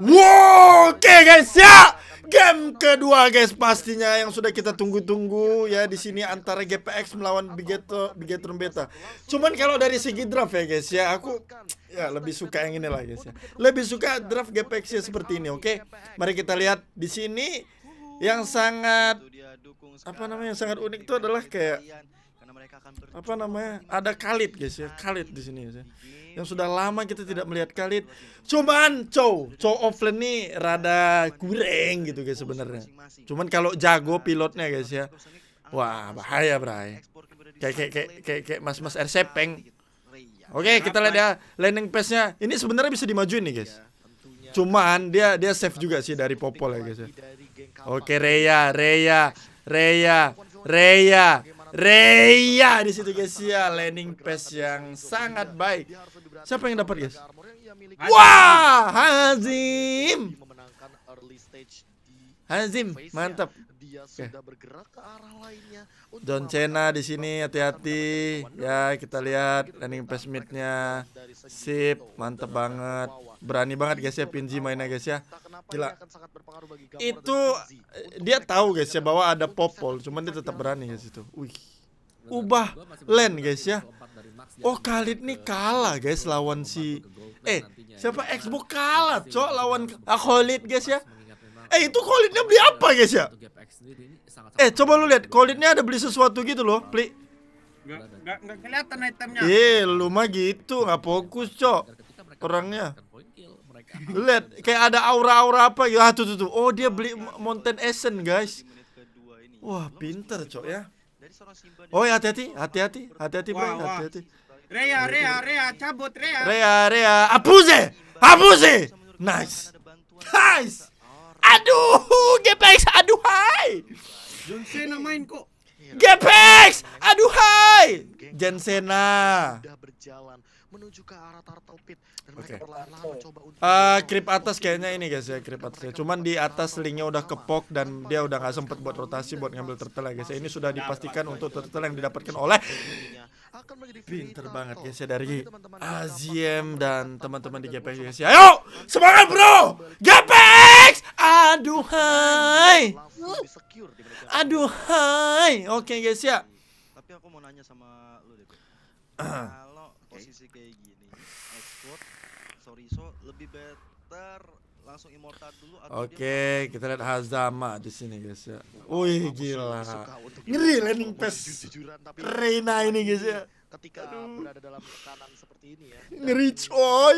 Wow, oke okay guys ya. Game kedua guys pastinya yang sudah kita tunggu-tunggu ya di sini antara GPX melawan Bigeto Bigetron Beta. Cuman kalau dari segi draft ya guys ya aku ya lebih suka yang ini lah guys ya. Lebih suka draft GPX ya seperti ini, oke. Okay? Mari kita lihat di sini yang sangat apa namanya yang sangat unik itu adalah kayak apa namanya ada Khalid guys ya Khalid di sini guys ya. yang sudah lama kita tidak melihat Khalid cuman cow cow offline nih rada kurang gitu guys sebenarnya cuman kalau jago pilotnya guys ya wah bahaya bray kayak kayak kayak kayak, kayak mas mas Ersepeng iya. oke kita lihat ya landing pace nya ini sebenarnya bisa dimajuin nih guys iya, cuman dia dia safe juga sih dari Popol ya guys ya oke okay, Reya Reya Reya Reya Reya di situ guys ya landing pass yang sangat baik. Siapa yang dapat guys? Wah, Hazim. Hazim, mantap. Dia okay. sudah bergerak ke arah lainnya. John Cena di sini hati-hati. Ya, kita lihat landing pass mid-nya. Sip, mantep banget. Berani banget guys ya Pinji mainnya guys ya. Gila. Itu eh, dia tahu guys ya bahwa ada popol, cuman dia tetap berani guys itu. Wih. Ubah land guys ya. Oh Khalid nih kalah guys lawan si Eh siapa Xbox kalah cok lawan ah, Khalid guys eh, iya. ya Eh itu kolidnya beli apa iya, guys ya? Eh coba lu lihat kolidnya ada beli sesuatu gitu loh, Pli. gak, enggak kelihatan itemnya. Iya, lu mah gitu nggak fokus, Cok. Orangnya. lihat kayak ada aura-aura apa ya? Ah, tuh tuh tuh. Oh, dia beli Mountain Essence, guys. Wah, pinter, Cok ya. Oh, ya hati-hati, hati-hati, hati-hati, bro. hati-hati. Rea, Rea, Rea, cabut Rea. Rea, Rea, apuse. Apuse. Nice. Nice. Aduh, Gepex, aduhai. John Cena main kok. Gepex, aduhai. John Cena. Sudah berjalan menuju ke arah turtle pit Oke. okay. krip atas kayaknya ini guys ya krip atasnya cuman di atas linknya udah kepok dan dia udah gak sempet buat rotasi buat ngambil turtle ya guys ya. ini sudah dipastikan untuk turtle yang didapatkan oleh pinter banget guys ya dari Aziem dan teman-teman di GPX guys ya ayo semangat bro GPX Aduhai. Aduhai. Oke okay, guys ya. Tapi aku mau nanya sama lu deh. Kalau posisi kayak gini, sorry so lebih better langsung immortal dulu Oke, okay, kita lihat Hazama di sini guys ya. Wih gila. Ngeri landing pass. Reina ini guys ya ketika Aduh. berada dalam tekanan seperti ini ya. Ngeri coy.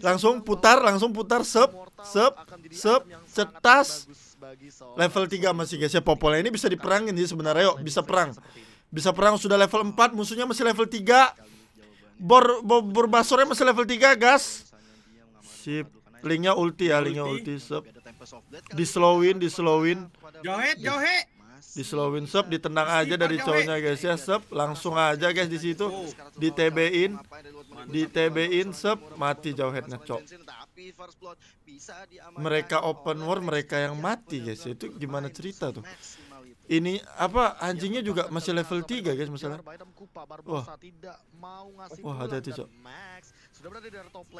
langsung putar, langsung putar sep sep sep cetas. Level 3 masih guys ya Popola ini bisa diperangin sih sebenarnya yuk, bisa perang. Bisa perang sudah level 4, musuhnya masih level 3. Bor bor, bor basurnya masih level 3, gas. Sip. Linknya ulti ya, linknya ulti sep. Dislowin, dislowin. Johet, johet di slowin sub iya. ditendang aja dari cowoknya guys ya sub langsung aja guys di situ di TB-in di TB-in sub mati jauh headnya cok mereka open war mereka yang mati guys itu gimana cerita tuh ini apa anjingnya juga masih level 3 guys masalah wah wah hati-hati cok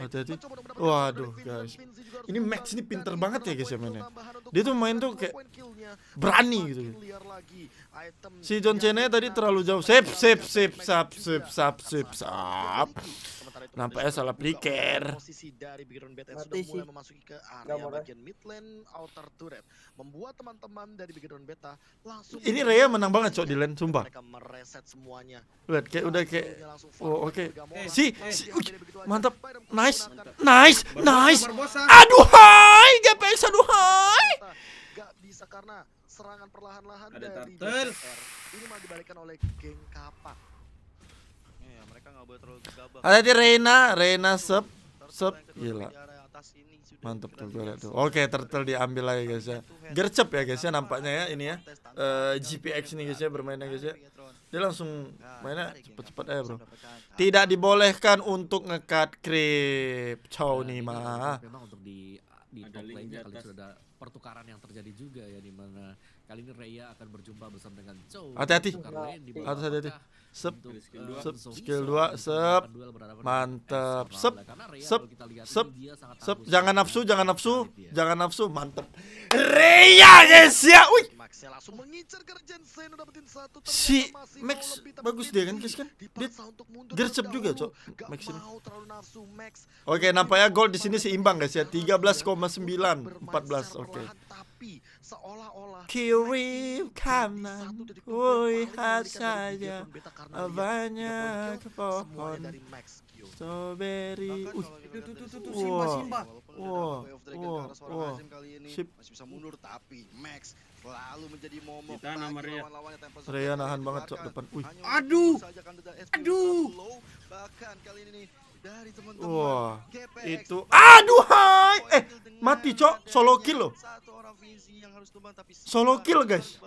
hati-hati waduh guys ini Max ini pinter banget ya guys ya mainnya dia tuh main tuh kayak berani gitu si John Cena tadi terlalu jauh sip sip sip sap sip sap sip sap nampaknya salah pikir mati sih memasuki ke area bagian mid lane outer turret membuat teman-teman dari Beta langsung ini rea menang banget cok di lane sumpah mereka mereset semuanya lihat kayak udah kayak oh oke okay. si, si mantap nice nice nice aduh hai GPS aduh hai gak bisa karena serangan perlahan-lahan dari turtle ini malah dibalikan oleh geng kapak ya mereka nggak boleh terlalu gegabah ada di Reina Reina sub Sep, gila. Mantap turtle tuh. Oke, turtle diambil lagi guys ya. Gercep ya guys ya nampaknya ya ini ya. Uh, GPX nih guys ya bermainnya guys ya. Nah, dia langsung mainnya cepet-cepet aja bro. Tidak dibolehkan untuk ngekat creep. Cow nih mah. Memang untuk di di ada top lane kali sudah ada pertukaran yang terjadi juga ya di mana kali ini Raya akan berjumpa bersama dengan Chow. Hati-hati. Hati-hati sep gitu, eh, sep skill 2 sep gitu, mantep sep sep sep sep jangan nafsu jangan nafsu jangan nafsu mantep Rea guys ya wih saya langsung mengincar ke udah dapetin satu si Max bagus dia kan guys kan dia gercep juga cok Max ini oke nampaknya gol di sini seimbang guys ya 13,9 14 oke kiri kanan lihat saja banyak pohon strawberry Wah, wah, wah, Sip. Masih bisa mundur tapi Max lalu menjadi momok kita nama Ria Ria nahan banget cok depan wih aduh kan aduh bahkan kali ini dari teman-teman Wah, itu aduh hai eh mati cok solo kill loh solo kill guys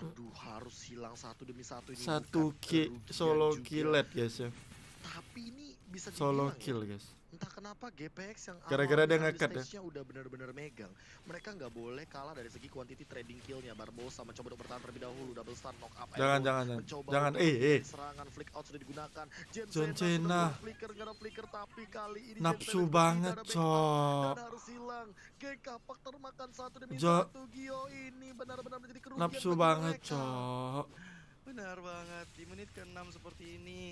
Aduh, harus hilang satu demi satu ini. Satu ki solo kill guys ya. Tapi ini bisa solo ya, kill guys entah kenapa GPX yang gara-gara dia ngekat ya. udah bener-bener megang. Mereka nggak boleh kalah dari segi quantity trading killnya. Barbosa mencoba untuk bertahan terlebih dahulu, double stun knock up. Jangan, jangan, mencoba jangan. Eh, eh. Serangan flick out sudah digunakan. James John Cena. Flicker nggak ada flicker tapi kali ini nafsu banget, cok. harus hilang. GK pak termakan satu demi satu. Gio ini benar-benar menjadi kerugian. Nafsu banget, cok. Benar banget di menit ke-6 seperti ini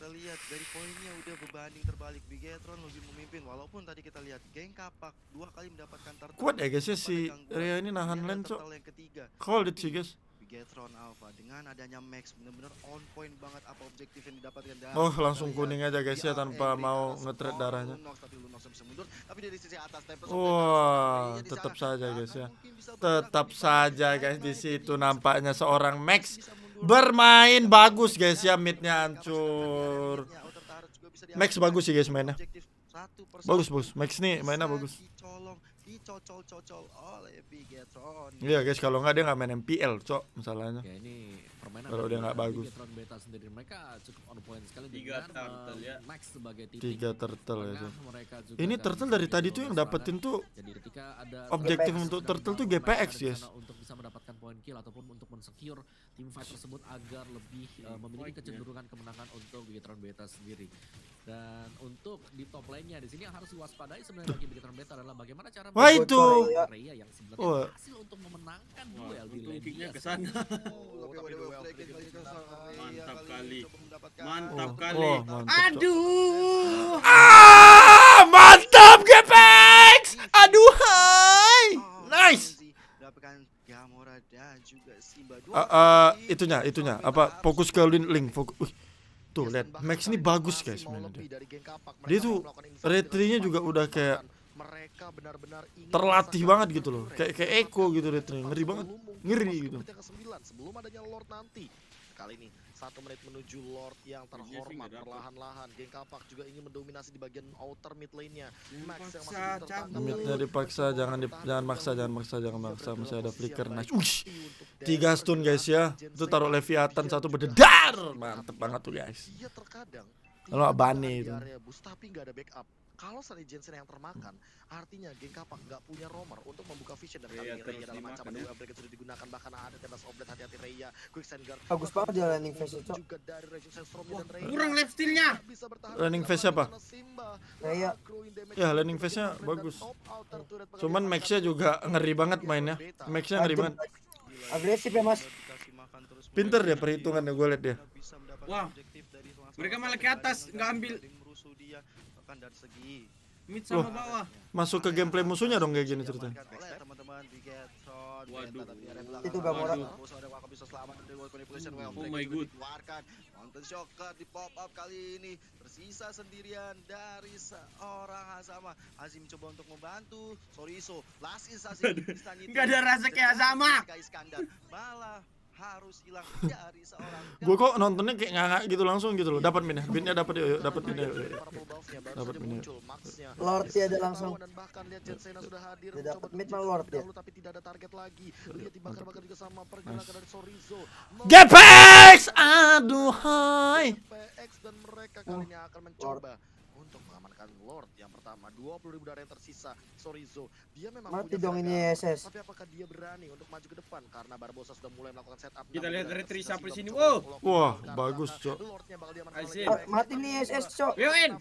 kita lihat dari poinnya udah berbanding terbalik Bigetron lebih memimpin walaupun tadi kita lihat geng kapak dua kali mendapatkan turtle kuat ya guys ya si Ria ini nahan lane cok yang ketiga call it sih guys Bigetron Alpha dengan adanya Max bener-bener on point banget apa objektif yang didapatkan dan Oh langsung kuning aja guys ya iya, tanpa mau ngetret darahnya Wah tetap saja guys ya tetap saja guys di situ nampaknya seorang Max bermain bagus guys ya midnya hancur Max bagus sih guys mainnya bagus bagus Max nih mainnya bagus Iya guys kalau nggak dia nggak main MPL cok masalahnya ya, permainan kalau dia nggak bagus Tron Beta sendiri mereka cukup on point sekali tiga eh, turtle, ya. Max sebagai titik tiga turtle ya mereka juga ini kan turtle dari tadi tuh yang dapetin tuh jadi ketika ada objektif untuk turtle tuh GPX yes untuk bisa mendapatkan poin kill ataupun untuk mensecure tim fight tersebut agar lebih eh, memiliki ya. kecenderungan kemenangan untuk Gigatron Beta sendiri dan untuk di top lane-nya di sini yang harus diwaspadai sebenarnya bagi Bigetron Beta adalah bagaimana cara Wah itu Korea yang sebenarnya berhasil untuk memenangkan duel di lane dia. Kesana. Iya, mantap kali. Mantap kali. Oh, mantap. Aduh. Ah, mantap Gepex. Aduh, hai. Ah, nice. Uh, uh, itunya, itunya. Apa fokus ke link, fokus. Uh. Tuh, ya, lihat Max ini bagus guys, Dia tuh retrinya juga udah kayak mereka benar-benar terlatih banget gitu loh kayak kayak Eko gitu deh ngeri banget ngeri gitu sebelum adanya Lord nanti kali ini satu menit menuju Lord yang iya terhormat perlahan-lahan geng kapak juga ingin mendominasi di bagian outer mid lane-nya Max yang masih mid midnya dipaksa jangan dip, jangan maksa jangan maksa jangan maksa masih ada flicker nice ush tiga stun guys ya itu taruh leviathan satu berdedar mantep banget tuh guys iya, kalau abane itu tapi nggak ada backup kalau Stanley Jensen yang termakan, artinya geng kapak nggak punya Romer untuk membuka vision dan kali ini Reya dalam ancaman ya. dua upgrade sudah digunakan bahkan ada tembak oblet hati-hati Raya, Quicksand Guard. Bagus banget dia landing face itu. Juga dari Raging Sandstormnya dan Reya Kurang left steal-nya. Landing face siapa? Reya Ya, landing face-nya bagus. Cuman Max-nya juga ngeri banget mainnya. Max-nya ngeri banget. Agresif ya, Mas. Pinter dia perhitungannya gue liat dia. Wah. Mereka malah ke atas nggak ambil dilakukan dari segi mid sama bawah. Masuk ke gameplay musuhnya dong kayak gini ceritanya. Waduh. Itu gak murah. Oh my god. Mountain Shocker di pop up kali ini tersisa sendirian dari seorang Hazama. Azim coba untuk membantu Soriso. Last insasi Gak ada rasa kayak Hazama. Malah harus hilang dari seorang gue kok nontonnya kayak nganga gitu langsung gitu loh dapat minnya minnya dapat yuk dapat minnya dapat minnya lord sih ada langsung dan bahkan lihat Jensena sudah hadir tidak dapat mid mal lord ya tapi tidak ada target lagi lihat dibakar-bakar juga sama pergerakan dari Sorizo gepex aduh hai gepex dan mereka kali ini akan mencoba untuk mengamankan Lord yang pertama 20.000 darah yang tersisa Sorizo dia memang mati dong ini SS tapi apakah dia berani untuk maju ke depan karena Barbosa sudah mulai melakukan setup kita lihat dari tri sampai sini wow wah bagus cok oh, mati nih SS cok WN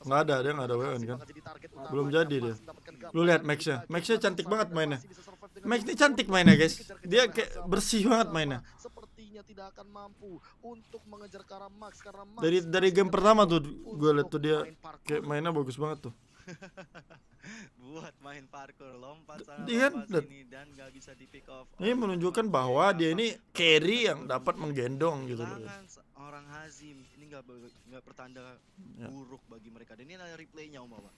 nggak ada dia nggak ada WN kan belum jadi dia lu lihat Maxnya Maxnya cantik banget mainnya Max ini cantik mainnya guys dia kayak bersih banget mainnya sepertinya tidak akan mampu untuk mengejar Karam Max karena Max dari dari game pertama tuh gue liat tuh dia main kayak mainnya bagus banget tuh. buat main parkour lompat iya sana dia kan? lompat dan gak bisa di pick off ini menunjukkan bahwa dia ini carry yang dapat menggendong gitu loh orang Hazim ini nggak nggak pertanda ya. buruk bagi mereka dan ini ada replaynya Om Bapak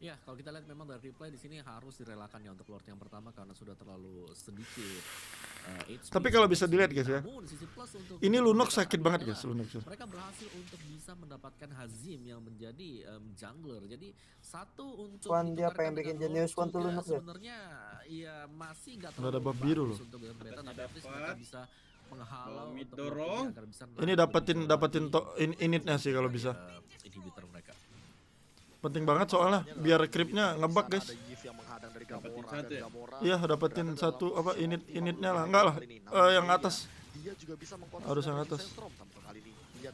Ya, kalau kita lihat memang dari replay di sini harus direlakan ya untuk Lord yang pertama karena sudah terlalu sedikit. Uh, Tapi kalau bisa dilihat guys ya. Ini Lunox sakit banget ya, guys, Lunox. Ya. Mereka berhasil untuk bisa mendapatkan Hazim yang menjadi um, jungler. Jadi satu untuk Wan dia pengen bikin jenius Wan tuh ya, Lunox ya. Sebenarnya iya masih enggak terlalu ada bab biru loh. Untuk Beta, bisa menghalau dorong. Ini dapatin dapatin to ini initnya sih kalau iya, bisa. Inhibitor mereka Penting banget soalnya biar creepnya ngebak guys. Ya? Iya dapetin satu apa init initnya lah enggak lah uh, yang atas. Harus yang atas.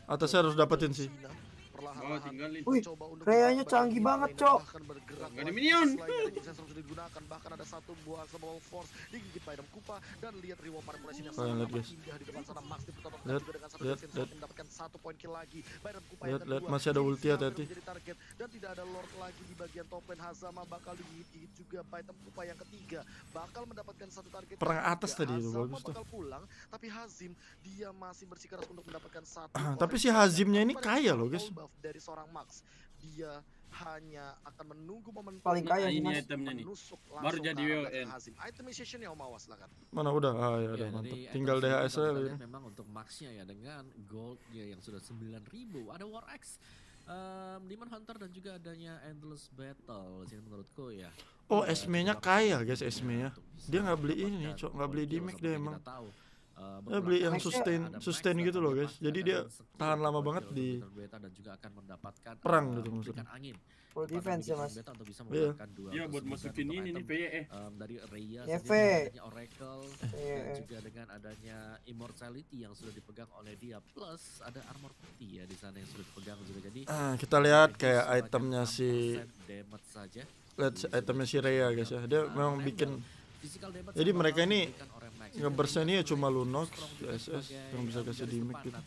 Atasnya harus dapetin sih kayaknya canggih banget, Cok. lihat guys. lihat, lihat. lihat, lihat. masih ada ulti hati-hati. Dan tidak ada lord lagi di bagian top lane Hazama bakal digigit juga by Kupa yang ketiga bakal mendapatkan satu target. Perang atas tadi itu bagus tuh. pulang tapi Hazim dia masih bersikeras untuk mendapatkan satu. Ah, tapi si Hazimnya ini kaya loh, guys dari seorang Max. Dia hanya akan menunggu momen paling kaya ini mas. itemnya nih. Baru jadi WON. Item session ya lah silakan. Mana udah? Ah ya, udah iya, mantep mantap. Tinggal DHS aja. Ya. Memang untuk Maxnya ya dengan goldnya yang sudah 9000 ada War X um, Demon Hunter dan juga adanya Endless Battle sini menurutku ya. Oh, esme nya ya, kaya guys, SM-nya. Dia nggak beli ini, cok, nggak beli dimik deh emang. tahu Uh, beli yang ya, sustain ada sustain gitu loh guys. Jadi dia tahan lama banget di dan juga akan mendapatkan perang eh, gitu maksudnya. angin. Full defense ya Mas. Beta untuk Iya, iya buat masukin ini nih PE eh dari Raya e. adanya Oracle e. dan juga dengan adanya Immortality yang sudah dipegang oleh dia plus ada armor putih ya di sana yang sudah dipegang juga. Jadi ah, kita lihat kayak itemnya si damage saja. Lihat itemnya si Raya guys ya. Dia nah, memang bikin jadi mereka ini ngebersennya cuma Lunox, SS yang bisa kasih gimmick gitu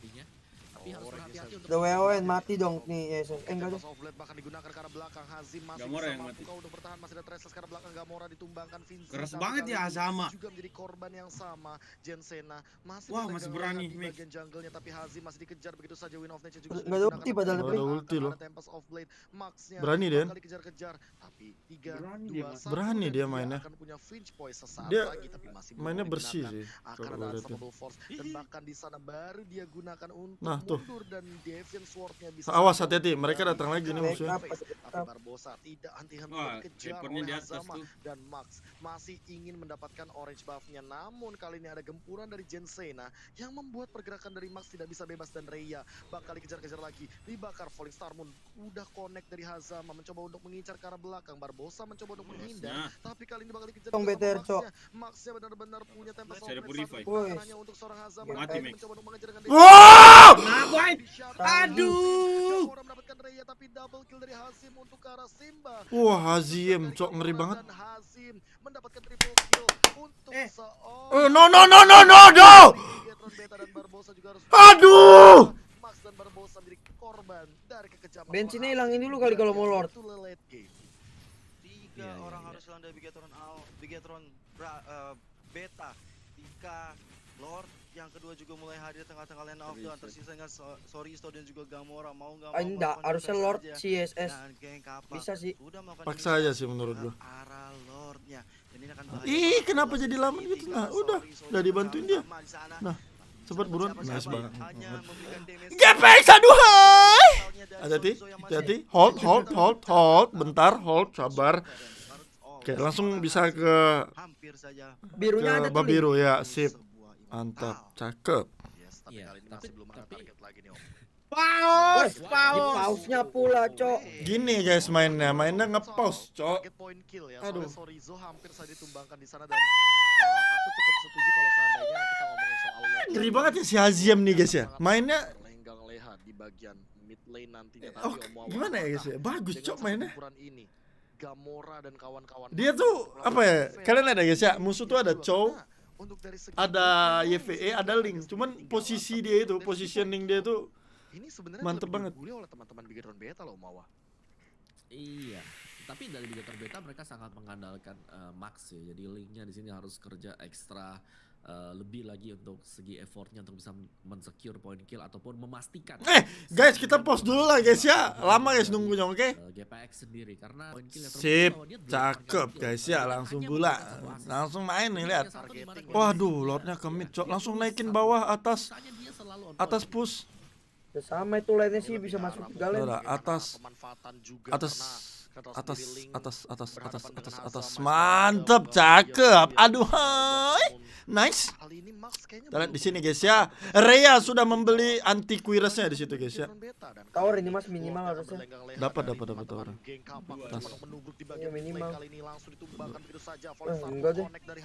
ini WoN mati dong nih Yesus. Eh, eh enggak deh. Offlet bahkan digunakan karena belakang Hazim masih Gamora yang mati. Kau udah bertahan masih ada Tresses karena belakang Gamora ditumbangkan Vinci. Keras banget ya Azama. Juga menjadi korban yang sama Jensena masih Wah, masih berani nih. bagian jungle-nya tapi Hazim masih dikejar begitu saja Win of Nature juga. Enggak ada ulti padahal Enggak ada ulti loh. Tempest of Blade Max-nya berani dia. dikejar-kejar tapi 3 2 berani dia mainnya. Akan punya Finch Poise sesaat lagi tapi masih mainnya bersih sih. Akan ada Unstoppable Force dan bahkan di sana baru dia gunakan untuk nah, tuh mundur bisa awas hati-hati mereka datang lagi nih musuhnya eh, tapi Barbosa tidak henti-henti oleh dan Max masih ingin mendapatkan orange buffnya namun kali ini ada gempuran dari Jensena yang membuat pergerakan dari Max tidak bisa bebas dan Reya bakal dikejar-kejar lagi dibakar Falling Star Moon udah connect dari Hazama mencoba untuk mengincar ke arah belakang Barbosa mencoba untuk iya, menghindar tapi kali ini bakal dikejar Tong Beter Cok Maxnya benar-benar punya tempo satu hanya untuk seorang Hazama mencoba untuk mengejar dengan Aduh. Wah, Hazim, cok ngeri banget. Eh. eh, no no no no no no. Aduh. Max dan Bensinnya hilangin dulu kali kalau mau lord. Iya, iya, orang iya. harus hilang Bigatron Bigatron eh, Beta. Tiga Lord yang kedua juga mulai hadir tengah-tengah lane of dan tersisa dengan so Sto dan juga Gamora mau nggak ah, mau enggak harusnya Lord aja. CSS nah, geng bisa sih Udah paksa aja sih menurut nah, gua arah Lordnya dan ini akan ih kenapa jadi lama gitu nah udah udah dibantuin dia nah cepat buruan nice banget gepeng saduhai hati-hati hati-hati hold hold hold hold bentar hold sabar Oke, langsung bisa ke birunya ke ada babiru ya, sip. Mantap, cakep. Yes, tapi ya, kali ini tapi, masih belum tapi... ada target lagi nih, Om. Paus, paus. Pausnya pula, Cok. Gini guys mainnya, mainnya ngepaus, Cok. Target point kill ya. Aduh. Sorizo hampir saja ditumbangkan di sana dan eh, aku cukup setuju kalau seandainya kita ngomongin soal ya. Ngeri banget ya si Hazim nih guys ya. Mainnya lenggang leha di bagian mid lane nantinya eh, tadi oh, Gimana ya guys ya? Bagus, Cok mainnya. ini Gamora dan kawan-kawan. Dia tuh apa ya? Kalian ada ya, guys ya, musuh tuh ada iya, Chow nah, ada YVE ada link cuman posisi dia itu positioning dia itu ini sebenarnya mantep banget oleh teman-teman Bigetron Beta loh Mawa iya tapi dari Bigetron Beta mereka sangat mengandalkan uh, Max ya jadi linknya di sini harus kerja ekstra Eh, lebih lagi untuk segi effortnya untuk bisa mensecure point kill ataupun memastikan. Eh, guys, kita pause dulu lah guys ya. Lama guys nunggunya, oke? Okay? Eh, GPX sendiri karena point kill Sip, cakep guys ya, langsung pula. Langsung main nih lihat. Waduh, lordnya kemit, cok. Langsung naikin bawah atas. Atas push. Ya sama itu lainnya sih bisa masuk ke galen. Atas. Atas atas atas atas atas atas atas mantep cakep aduh hai nice kita di sini guys ya Rea sudah membeli anti kuirasnya di situ guys ya tower ini mas minimal harusnya dapat dapat dapat tower tas ya, minimal eh,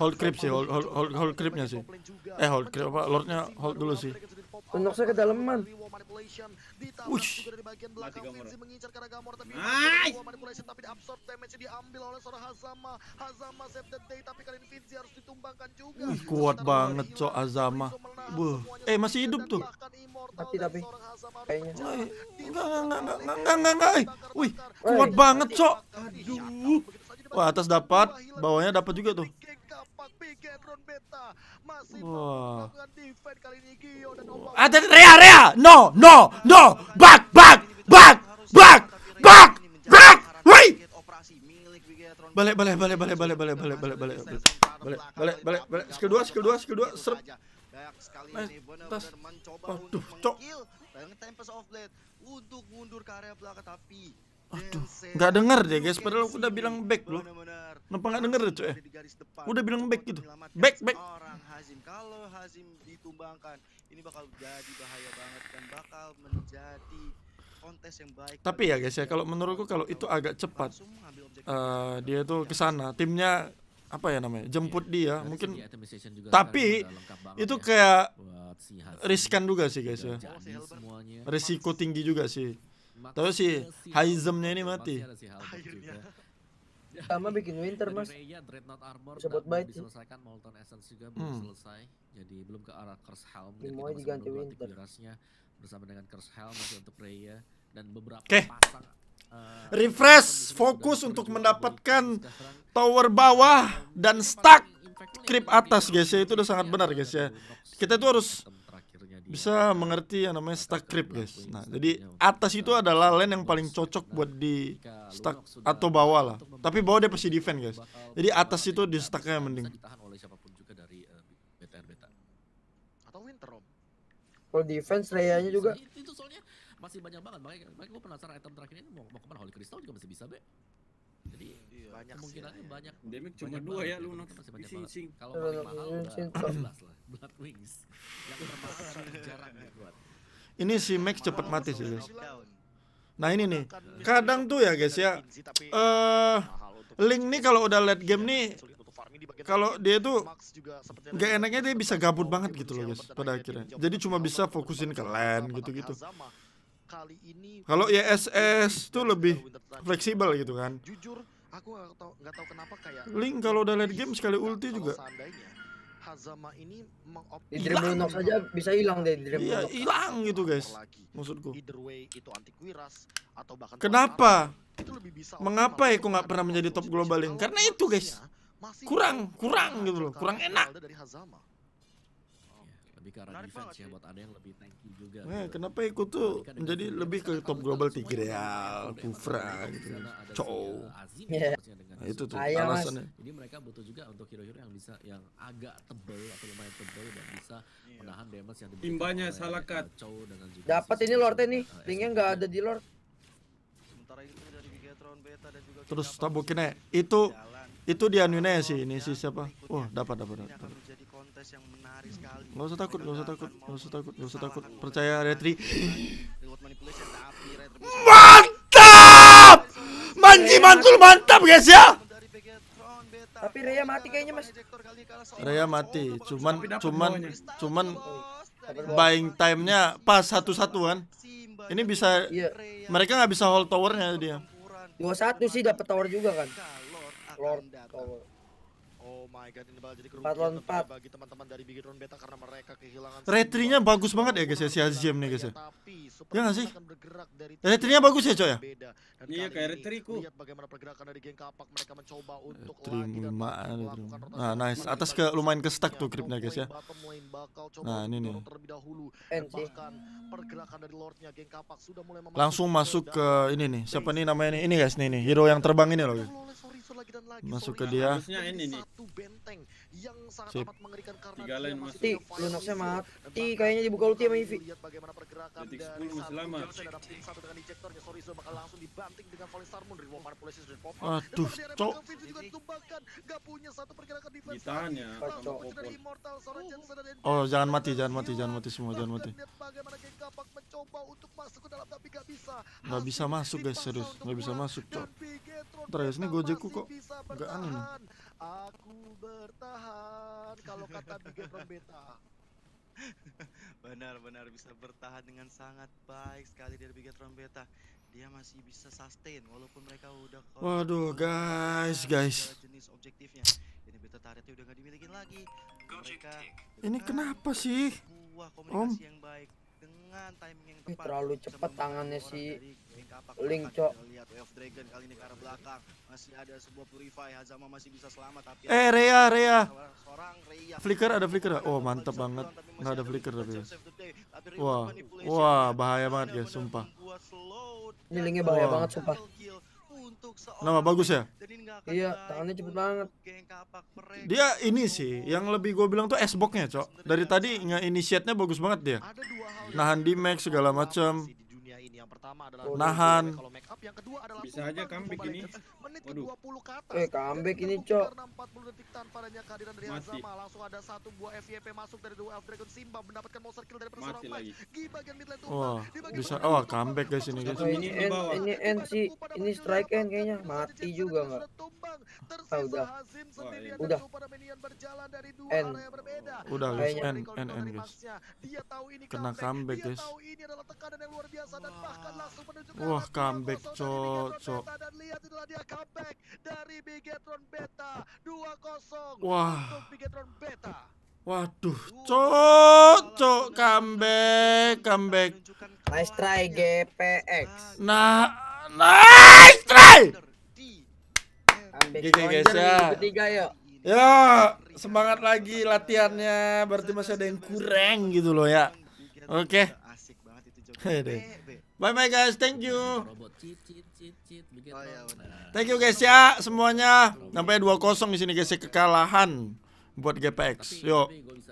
hold creep sih hold hold hold, hold creepnya sih eh hold creep apa lordnya hold dulu sih Unoksa kedalaman. Wush. Mati Wih, kuat banget cok Azama. Buh. Eh masih hidup tuh. Tapi tapi kayaknya. Enggak enggak Wih, kuat banget cok. Aduh. Wah, atas dapat, bawahnya dapat juga tuh. Wah. Ada Rea Rea. No, no, no. Back, back, back, back, back, back. Woi. Balik, balik, balik, balik, balik, balik, balik, balik, balik, balik, balik, balik, balik, balik. Skill dua, skill dua, skill dua. Serp. Tas. aduh, cok. Tempest of Blade untuk mundur ke area belakang tapi Aduh, nggak denger deh guys. Padahal aku udah bilang back loh. Kenapa nggak denger deh cuy? Udah bilang back gitu. Back, back. Tapi ya guys ya, kalau menurutku kalau itu agak cepat, uh, dia itu kesana. Timnya apa ya namanya jemput iya, dia mungkin tapi kan, itu ya. kayak riskan juga sih guys ya oh, risiko tinggi juga sih Terus si Haizemnya ini mati. Ya. Sama bikin winter mas. Dreadnought armor bisa buat bite. Ya. Diselesaikan Molten Essence juga belum hmm. selesai. Jadi belum ke arah Curse Helm. Jadi mau diganti winter. bersama dengan Curse Helm masih untuk Raya dan beberapa okay. pasang uh, refresh fokus untuk mendapatkan tower bawah dan stack creep atas guys ya itu udah sangat ya, benar guys ya kita tuh harus bisa mengerti yang namanya stack grip, guys. Nah, jadi atas itu nah, adalah lane yang paling cocok buat di stack atau bawah lah. Tapi bawah dia pasti defend, guys. Jadi atas itu di stacknya yang mending. Eh, kalau defense Rayanya juga. Itu soalnya masih banyak banget makanya makanya gue penasaran item terakhir ini mau, kemana Holy Crystal juga masih bisa be jadi iya, banyak kemungkinannya banyak damage cuma dua ya gitu. lu nonton. masih banyak banget kalau paling mahal iya, udah jelas lah Blood Wings Ini si Max cepat mati sih guys. Nah ini nih, kadang tuh ya guys ya, uh, Link nih kalau udah late game iya, nih, kalau dia tuh gak enaknya dia bisa gabut banget gitu loh guys pada akhirnya. Jadi cuma bisa fokusin ke lane gitu-gitu. Kalau ISS ya tuh lebih fleksibel gitu kan. Link kalau udah late game sekali ulti juga Azama ini mengoptimalkan. di saja bisa hilang deh dream Iya, hilang gitu guys. Maksudku. way itu atau bahkan Kenapa? Itu lebih bisa Mengapa ya kok nggak pernah menjadi top globaling? Karena itu guys. Kurang, kurang gitu loh, kurang enak bicara ya buat ada yang lebih tanky juga. Nah, kenapa ikut tuh menjadi lebih ke top global Tigreal, ya, Kufra gitu. Cow. Iya. Nah, itu tuh Ayo, alasannya. Jadi mereka butuh juga untuk hero-hero yang bisa yang agak tebel atau lumayan tebel dan bisa iya. menahan damage yang diberikan. Imbanya salah Dapat ini Lord nih. Ringnya eh, eh, eh, nggak ada di Lord. Terus tabukinnya itu itu dia dianuinnya sih ini si siapa? Wah, oh, dapat dapat dapat surprise yang menarik hmm. sekali. Gak usah takut, gak usah takut, gak usah takut, gak usah takut. Percaya Retri. mantap! Manji iya. Mantul mantap guys ya. Tapi Rhea mati kayaknya Mas. Rhea mati, oh, cuman cuman cuman oh, buying time-nya pas satu-satuan. Ini bisa iya. mereka nggak bisa hold tower-nya dia. Gua satu sih dapat tower juga kan. Lord tower my god ini bakal jadi kerugian bagi teman-teman dari Big Drone Beta karena mereka kehilangan Retrinya bagus banget ya guys ya si Azim nih guys ya. Ya enggak sih? Retrinya bagus ya coy ya? Iya kayak retriku. Lihat bagaimana pergerakan dari geng kapak mereka mencoba eh, untuk lagi dan eh, Nah, nice. Atas ke lumayan ke stack tuh creepnya guys ya. Nah, ini nih. Terlebih dahulu bahkan pergerakan dari lordnya geng kapak sudah mulai Langsung masuk ke ini nih. Siapa nih namanya nih? Ini guys nih nih, hero yang terbang ini loh. Masuk ke dia. Harusnya ini nih benteng yang sangat Sip. amat mengerikan karena Tiga lain masih Ti, Lunoxnya mati nah, kayaknya dibuka ulti sama Ivy. Lihat bagaimana pergerakan Detik dari satu selamat. terhadap satu dengan injektornya Sorizo bakal langsung dibanting dengan Falling Star Moon Rewo manipulasi sudah pop. Aduh, cok. Vinci juga ditumbangkan enggak punya satu pergerakan defense. Ditanya. Oh, jangan mati, jangan mati, jangan mati semua, jangan mati. Bagaimana geng kapak mencoba untuk masuk ke dalam tapi enggak bisa. Enggak bisa masuk guys, serius. Enggak bisa masuk, cok. Terus ini gojeku kok enggak aneh. Aku bertahan kalau kata Big Beta. Benar-benar bisa bertahan dengan sangat baik sekali dari Big Beta. Dia masih bisa sustain walaupun mereka udah Waduh guys, guys. Jenis objektifnya. Ini beta targetnya udah gak dimiliki lagi. Mereka ini kenapa sih? Buah komunikasi Om. yang baik dengan timing yang tepat. terlalu cepat tangannya si Link, Cok. Lihat Wave Dragon kali ini ke arah belakang. Masih ada sebuah purify Hazama masih bisa selamat tapi Eh, Rea, Rea. Seorang Rea. Flicker ada flicker. Oh, mantap banget. Enggak ada flicker tapi. Wah. Wah, bahaya banget ya, sumpah. Ini linknya bahaya banget sumpah. Nama bagus ya? Iya, tangannya cepet banget. Dia ini sih, yang lebih gue bilang tuh S-boxnya, cok. Dari tadi nge initiate bagus banget dia. Nahan di max segala macam ini. Yang pertama adalah nahan. Kalau make up, yang kedua adalah bisa aja comeback ini. Menit ke-20 ke atas. Eh, comeback ini, Cok. Karena 40 detik tanpa adanya kehadiran dari Azama langsung ada satu buah FYP masuk dari Duel of Dragon Simba mendapatkan monster kill dari seorang Mike. Di bagian mid lane Wah, bisa oh comeback guys ini guys. Ini ini NC Ini strike end kayaknya mati juga enggak. Ah, udah. Iya. Udah. End. Udah guys, n n guys. Dia tahu ini kena comeback guys. tahu ini adalah tekanan yang luar biasa dan Wah, comeback cocok. Wah. Waduh, cocok comeback, comeback. Nice try GPX. Nah, nice try. Gigi guys ya. yuk. Ya, semangat lagi latihannya. Berarti masih ada yang kurang gitu loh ya. Oke. Okay. Asik Bye bye guys, thank you. Oh, iya, thank you guys ya semuanya. Sampai dua kosong di sini guys ya. kekalahan buat GPX. Yuk.